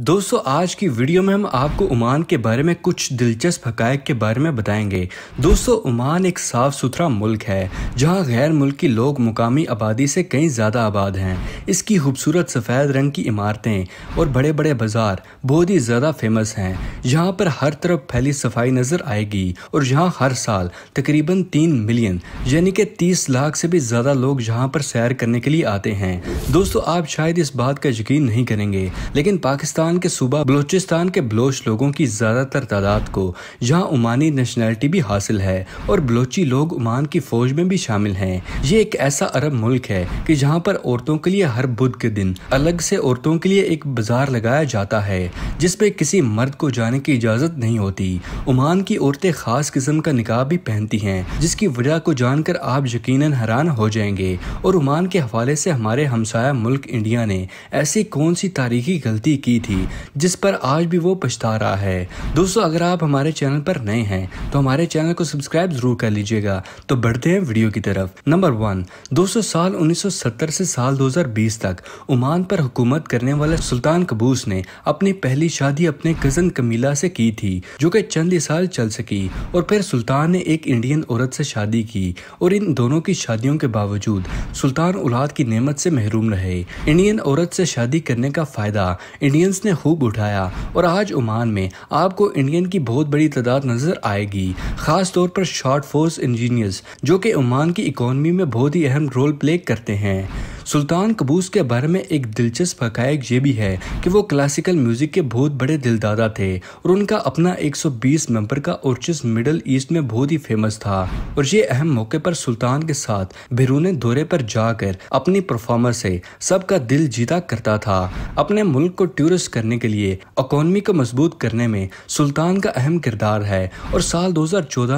दोस्तों आज की वीडियो में हम आपको उमान के बारे में कुछ दिलचस्प हकायक के बारे में बताएंगे दोस्तों उमान एक साफ़ सुथरा मुल्क है जहां गैर मुल्की लोग मुकामी आबादी से कई ज़्यादा आबाद हैं इसकी खूबसूरत सफ़ेद रंग की इमारतें और बड़े बड़े बाज़ार बहुत ही ज़्यादा फेमस हैं यहां पर हर तरफ फैली सफाई नज़र आएगी और यहाँ हर साल तकरीबन तीन मिलियन यानी कि तीस लाख से भी ज़्यादा लोग यहाँ पर सैर करने के लिए आते हैं दोस्तों आप शायद इस बात का यकीन नहीं करेंगे लेकिन पाकिस्तान पाकिस्तान के सूबा बलोचिस्तान के बलोच लोगों की ज़्यादातर तादाद को यहाँ उमानी नेशनैलिटी भी हासिल है और बलोची लोग उमान की फ़ौज में भी शामिल हैं ये एक ऐसा अरब मुल्क है कि जहाँ पर औरतों के लिए हर बुध के दिन अलग से औरतों के लिए एक बाजार लगाया जाता है जिसपे किसी मर्द को जाने की इजाज़त नहीं होती उमान की औरतें ख़ास किस्म का निकाह भी पहनती हैं जिसकी वजह को जानकर आप यकीन हैरान हो जाएंगे और उमान के हवाले से हमारे हमसाया मुल्क इंडिया ने ऐसी कौन सी तारीखी गलती की थी थी जिस पर आज भी वो पछता रहा है दोस्तों अगर आप हमारे चैनल पर नए हैं तो हमारे चैनल को सब्सक्राइब जरूर कर लीजिएगा तो बढ़ते हैं वीडियो की तरफ नंबर वन दो साल 1970 से साल 2020 तक ओमान पर हुकूमत करने वाले सुल्तान कबूस ने अपनी पहली शादी अपने कजन कमीला से की थी जो कि चंद साल चल सकी और फिर सुल्तान ने एक इंडियन औरत से शादी की और इन दोनों की शादियों के बावजूद सुल्तान औलाद की नेमत से महरूम रहे इंडियन औरत से शादी करने का फायदा इंडियंस उसने खूब उठाया और आज ओमान में आपको इंडियन की बहुत बड़ी तादाद नज़र आएगी ख़ास तौर पर शॉर्ट फोर्स इंजीनियर्स जो कि ओमान की इकोनॉमी में बहुत ही अहम रोल प्ले करते हैं सुल्तान कबूस के बारे में एक दिलचस्प हकायक ये भी है कि वो क्लासिकल म्यूजिक के बहुत बड़े दिलदादा थे और उनका अपना 120 मेंबर का ऑर्चिस मिडल ईस्ट में बहुत ही फेमस था और ये अहम मौके पर सुल्तान के साथ भिरूने दौरे पर जाकर अपनी परफॉर्मर से सबका दिल जीता करता था अपने मुल्क को टूरिस्ट करने के लिए अकोनमी को मजबूत करने में सुल्तान का अहम किरदार है और साल दो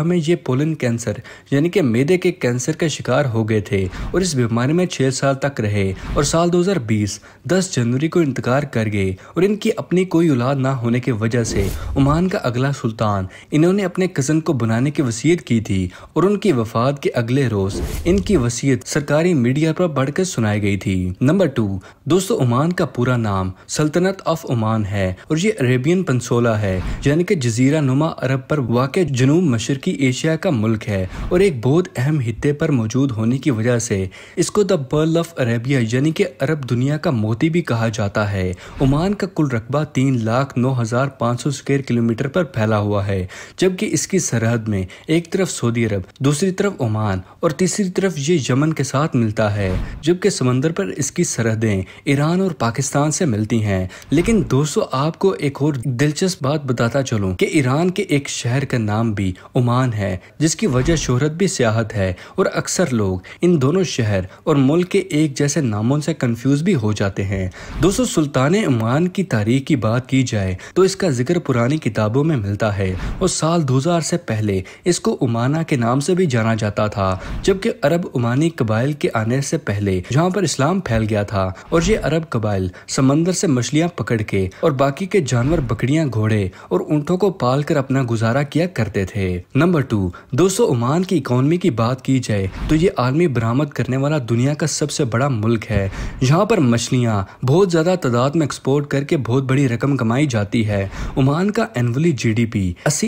में ये पोलन कैंसर यानी कि मेदे के कैंसर का शिकार हो गए थे और इस बीमारी में छह साल तक तक रहे और साल 2020 10 जनवरी को इंतकार कर गए और इनकी अपनी कोई औलाद ना होने की वजह से ओमान का अगला सुल्तान इन्होंने अपने कज़न को बनाने की वसीयत की थी और उनकी वफात के अगले रोज इनकी वसीयत सरकारी मीडिया पर बढ़कर सुनाई गई थी नंबर टू दोस्तों ओमान का पूरा नाम सल्तनत ऑफ ओमान है और ये अरेबियन पंसोला है यानी कि जजीरा नुमा अरब पर वाक़ जुनूब मशरकी एशिया का मुल्क है और एक बहुत अहम हिते पर मौजूद होने की वजह से इसको द पर्ल ऑफ अरेबिया यानी कि अरब दुनिया का मोती भी कहा जाता है ओमान का कुल रकबा तीन लाख नौ हज़ार पाँच सौ स्क्वेयर किलोमीटर पर फैला हुआ है जबकि इसकी सरहद में एक तरफ सऊदी अरब दूसरी तरफ ओमान और तीसरी तरफ ये यमन के साथ मिलता है जबकि समंदर पर इसकी सरहदें ईरान और पाकिस्तान से मिलती हैं लेकिन दोस्तों आपको एक और दिलचस्प बात बताता चलूँ की ईरान के एक शहर का नाम भी ओमान है जिसकी वजह शोहरत भी सियाहत है और अक्सर लोग इन दोनों शहर और मुल्क के एक जैसे नामों से कंफ्यूज भी हो जाते हैं दोस्तों सुल्तान उमान की तारीख की बात की जाए तो इसका जिक्र पुरानी किताबों में मिलता है और साल 2000 से पहले इसको उमाना के नाम से भी जाना जाता था जबकि अरब उमानी कबाइल के आने से पहले जहाँ पर इस्लाम फैल गया था और ये अरब कबाइल समंदर से मछलियाँ पकड़ के और बाकी के जानवर बकरियाँ घोड़े और ऊँटों को पाल कर अपना गुजारा किया करते थे नंबर टू दोस्तों उमान की इकोनॉमी की बात की जाए तो ये आलमी बरामद करने वाला दुनिया का सबसे बड़ा बड़ा मुल्क है यहाँ पर मछलियाँ बहुत ज़्यादा तादाद में एक्सपोर्ट करके बहुत बड़ी रकम कमाई जाती है ओमान का एनवली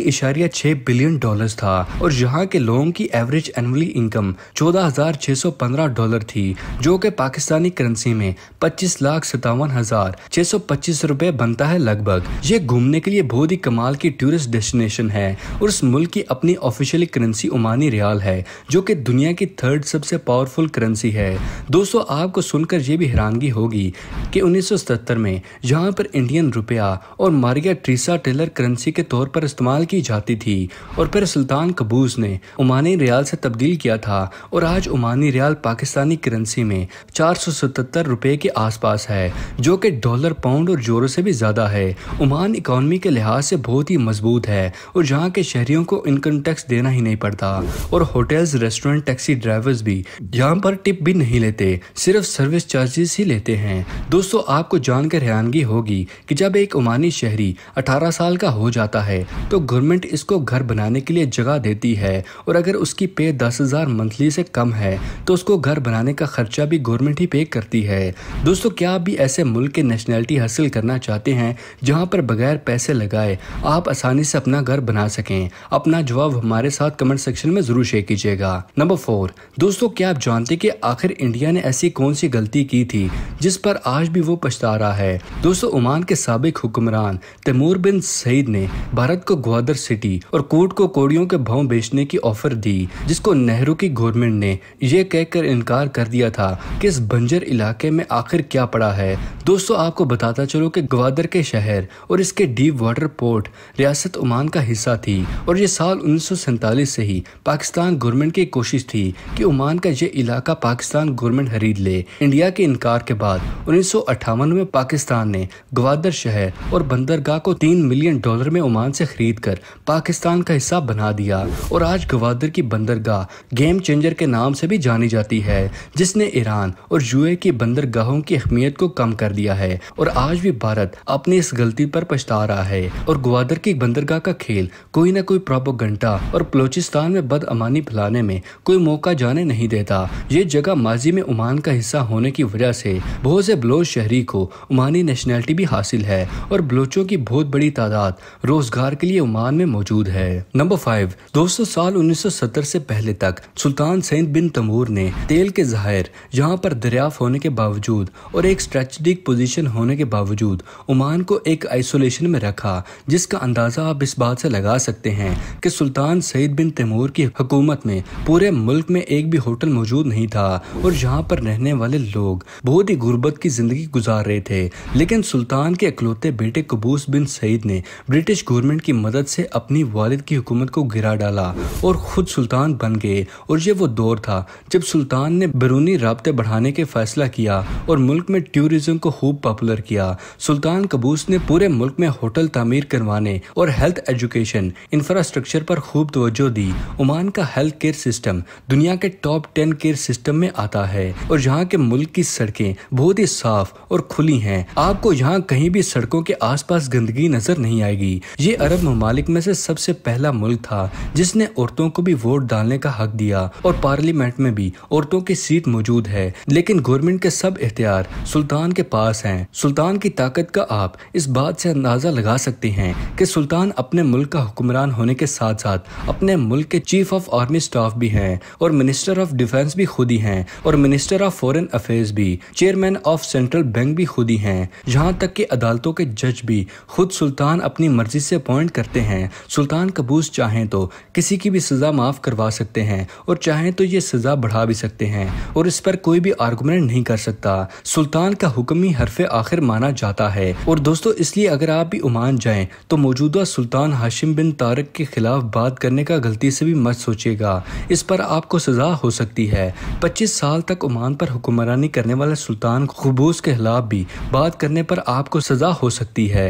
इशारिया छह बिलियन डॉलर था और यहाँ के लोगों की एवरेज एनवली इनकम चौदह हजार सौ पंद्रह डॉलर थी जो कि पाकिस्तानी करेंसी में पच्चीस लाख सतावन हजार छह सौ पच्चीस रूपए बनता है लगभग ये घूमने के लिए बहुत ही कमाल की टूरिस्ट डेस्टिनेशन है और उस मुल्क की अपनी ऑफिशियली करेंसी ओमानी रियाल है जो कि दुनिया की थर्ड सबसे पावरफुल करेंसी है दोस्तों आपको सुनकर ये भी हैरानगी होगी कि 1977 में जहाँ पर इंडियन रुपया और मारिया ट्रीसा टेलर करेंसी के तौर पर इस्तेमाल की जाती थी और फिर सुल्तान कबूज ने उमानी रियाल से तब्दील किया था और आज उमानी रियाल पाकिस्तानी करेंसी में चार सौ के आसपास है जो कि डॉलर पाउंड और जोरों से भी ज़्यादा है उमान इकोनमी के लिहाज से बहुत ही मजबूत है और जहाँ के शहरियों को इनकम टैक्स देना ही नहीं पड़ता और होटल्स रेस्टोरेंट टैक्सी ड्राइवर्स भी यहाँ पर टिप भी नहीं लेते सिर्फ सर्विस चार्जेस ही लेते हैं दोस्तों आपको जानकर हैरानगी होगी कि जब एक ओमानी शहरी 18 साल का हो जाता है तो गवर्नमेंट इसको घर बनाने के लिए जगह देती है और अगर उसकी पे दस हज़ार मंथली से कम है तो उसको घर बनाने का खर्चा भी गवर्नमेंट ही पे करती है दोस्तों क्या आप भी ऐसे मुल्क के नेशनैलिटी हासिल करना चाहते हैं जहाँ पर बगैर पैसे लगाए आप आसानी से अपना घर बना सकें अपना जवाब हमारे साथ कमेंट सेक्शन में ज़रूर शेयर कीजिएगा नंबर फोर दोस्तों क्या आप जानते कि आखिर इंडिया ने ऐसी ऐसी कौन सी गलती की थी जिस पर आज भी वो पछता रहा है दोस्तों ओमान के सबक हुक्मरान तैमूर बिन सईद ने भारत को ग्वादर सिटी और कोर्ट को कोड़ियों के भाव बेचने की ऑफर दी जिसको नेहरू की गवर्नमेंट ने यह कहकर इनकार कर दिया था कि इस बंजर इलाके में आखिर क्या पड़ा है दोस्तों आपको बताता चलो कि ग्वादर के शहर और इसके डीप वाटर पोर्ट रियासत ओमान का हिस्सा थी और ये साल उन्नीस से ही पाकिस्तान गवर्नमेंट की कोशिश थी कि ओमान का ये इलाका पाकिस्तान गवर्नमेंट हरी खरीद ले इंडिया के इनकार के बाद उन्नीस में पाकिस्तान ने ग्वादर शहर और बंदरगाह को तीन मिलियन डॉलर में ओमान से खरीद कर पाकिस्तान का हिस्सा बना दिया और आज गवादर की बंदरगाह गेम चेंजर के नाम से भी जानी जाती है जिसने ईरान और यूए की बंदरगाहों की अहमियत को कम कर दिया है और आज भी भारत अपनी इस गलती पर पछता रहा है और ग्वादर की बंदरगाह का खेल कोई न कोई प्रोपोगंटा और बलोचिस्तान में बदअमानी फैलाने में कोई मौका जाने नहीं देता ये जगह माजी में ओमान खानदान का हिस्सा होने की वजह से बहुत से बलोच शहरी को ओमानी नेशनैलिटी भी हासिल है और बलोचों की बहुत बड़ी तादाद रोजगार के लिए ओमान में मौजूद है नंबर फाइव दो साल उन्नीस से पहले तक सुल्तान सैद बिन तमूर ने तेल के जहार यहाँ पर दरिया होने के बावजूद और एक स्ट्रेटिक पोजीशन होने के बावजूद ओमान को एक आइसोलेशन में रखा जिसका अंदाजा आप इस बात से लगा सकते हैं कि सुल्तान सईद बिन तैमूर की हुकूमत में पूरे मुल्क में एक भी होटल मौजूद नहीं था और यहाँ पर रहने वाले लोग बहुत ही गुर्बत की जिंदगी गुजार रहे थे लेकिन सुल्तान के अकलौते बेटे कबूस बिन सईद ने ब्रिटिश गवर्नमेंट की मदद से अपनी वालिद की हुकूमत को गिरा डाला और खुद सुल्तान बन गए और ये वो दौर था जब सुल्तान ने बैरूनी रबते बढ़ाने के फैसला किया और मुल्क में टूरिज्म को खूब पॉपुलर किया सुल्तान कबूस ने पूरे मुल्क में होटल तमीर करवाने और हेल्थ एजुकेशन इंफ्रास्ट्रक्चर पर खूब तवज्जो दी ओमान का हेल्थ केयर सिस्टम दुनिया के टॉप टेन केयर सिस्टम में आता है और और यहाँ के मुल्क की सड़कें बहुत ही साफ और खुली हैं आपको यहाँ कहीं भी सड़कों के आसपास गंदगी नजर नहीं आएगी ये अरब ममालिक में से सबसे पहला मुल्क था जिसने औरतों को भी वोट डालने का हक दिया और पार्लियामेंट में भी औरतों की सीट मौजूद है लेकिन गवर्नमेंट के सब इख्तियार सुल्तान के पास है सुल्तान की ताकत का आप इस बात से अंदाजा लगा सकते हैं कि सुल्तान अपने मुल्क का हुक्मरान होने के साथ साथ अपने मुल्क के चीफ ऑफ आर्मी स्टाफ भी हैं और मिनिस्टर ऑफ डिफेंस भी खुद ही हैं और मिनिस्टर का फॉरेन अफेयर्स भी चेयरमैन ऑफ सेंट्रल बैंक भी खुद ही हैं जहां तक कि अदालतों के जज भी खुद सुल्तान अपनी मर्जी से अपॉइंट करते हैं सुल्तान कबूस चाहें तो किसी की भी सज़ा माफ़ करवा सकते हैं और चाहें तो ये सज़ा बढ़ा भी सकते हैं और इस पर कोई भी आर्गूमेंट नहीं कर सकता सुल्तान का हुक्म ही हरफ आखिर माना जाता है और दोस्तों इसलिए अगर आप भी उमान जाए तो मौजूदा सुल्तान हाशिम बिन तारक के खिलाफ बात करने का गलती से भी मत सोचेगा इस पर आपको सजा हो सकती है 25 साल तक उमान पर हुक्मरानी करने वाले सुल्तान खबूस के खिलाफ भी बात करने पर आपको सजा हो सकती है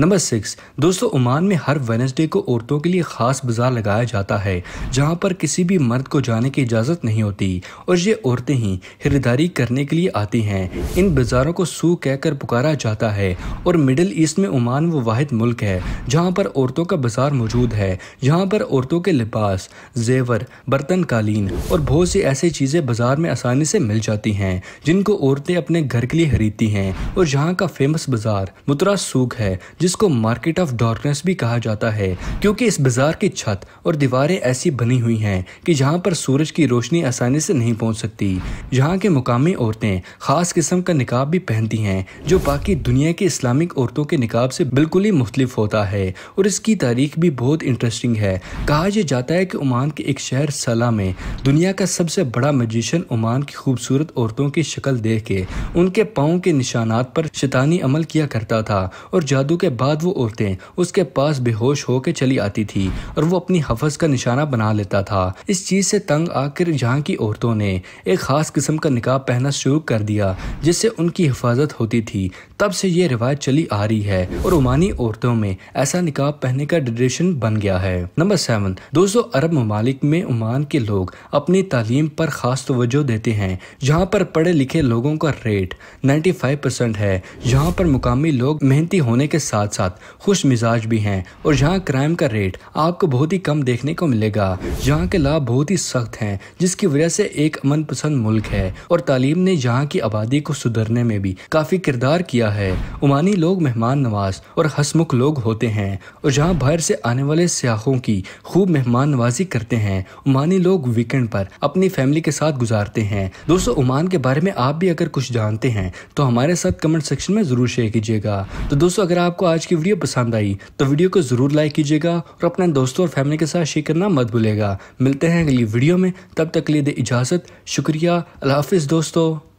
नंबर सिक्स दोस्तों ओमान में हर वेनसडे को औरतों के लिए ख़ास बाज़ार लगाया जाता है जहाँ पर किसी भी मर्द को जाने की इजाज़त नहीं होती और ये औरतें ही खरीदारी करने के लिए आती हैं इन बाज़ारों को सू कहकर पुकारा जाता है और मिडल ईस्ट में ओमान वो वाद मुल्क है जहाँ पर औरतों का बाज़ार मौजूद है जहाँ पर औरतों के लिबास जेवर बर्तन कालीन और बहुत सी ऐसी चीज़ें बाज़ार में आसानी से मिल जाती हैं जिनको औरतें अपने घर के लिए खरीदती हैं और यहाँ का फेमस बाज़ार मुतरा सूख है जिसको मार्केट ऑफ डार्कनेस भी कहा जाता है क्योंकि इस बाजार की छत और दीवारें ऐसी बनी हुई हैं कि जहाँ पर सूरज की रोशनी आसानी से नहीं पहुँच सकती यहाँ के मुकामी औरतें खास किस्म का निकाब भी पहनती हैं जो बाकी दुनिया की इस्लामिक औरतों के निकाब से बिल्कुल ही मुख्तलिफ होता है और इसकी तारीख भी बहुत इंटरेस्टिंग है कहा यह जाता है कि ओमान के एक शहर सला में दुनिया का सबसे बड़ा मजिशन ओमान की खूबसूरत औरतों की शक्ल देख के उनके पाँव के निशानात पर शैतानी अमल किया करता था और जादू के बाद वो औरतें उसके पास बेहोश होकर चली आती थी और वो अपनी हफज का निशाना बना लेता था इस चीज़ से तंग आकर यहाँ की औरतों ने एक ख़ास किस्म का निकाह पहना शुरू कर दिया जिससे उनकी हिफाजत होती थी तब से ये रिवायत चली आ रही है और उमानी औरतों में ऐसा निकाह पहनने का ट्रेडिशन बन गया है नंबर सेवन दोस्तों अरब ममालिक में उमान के लोग अपनी तालीम पर खास तवज्जो देते हैं जहाँ पर पढ़े लिखे लोगों का रेट 95 परसेंट है जहाँ पर मुकामी लोग मेहनती होने के साथ साथ साथ खुश मिजाज भी हैं और यहाँ क्राइम का रेट आपको बहुत ही कम देखने को मिलेगा यहाँ के लाभ बहुत ही सख्त हैं जिसकी वजह से एक अमन पसंद मुल्क है और तालीम ने यहाँ की आबादी को सुधरने में भी काफ़ी किरदार किया है उमानी लोग मेहमान नवाज और हसमुख लोग होते हैं और जहाँ बाहर से आने वाले सियाहों की खूब मेहमान नवाजी करते हैं उमानी लोग वीकेंड पर अपनी फैमिली के साथ गुजारते हैं दोस्तों उमान के बारे में आप भी अगर कुछ जानते हैं तो हमारे साथ कमेंट सेक्शन में ज़रूर शेयर कीजिएगा तो दोस्तों अगर आपको आज की वीडियो पसंद आई तो वीडियो को ज़रूर लाइक कीजिएगा और अपने दोस्तों और फैमिली के साथ शेयर करना मत भूलेगा मिलते हैं अगली वीडियो में तब तक लिए दे इजाज़त शुक्रिया अल्लाह हाफिज़ दोस्तों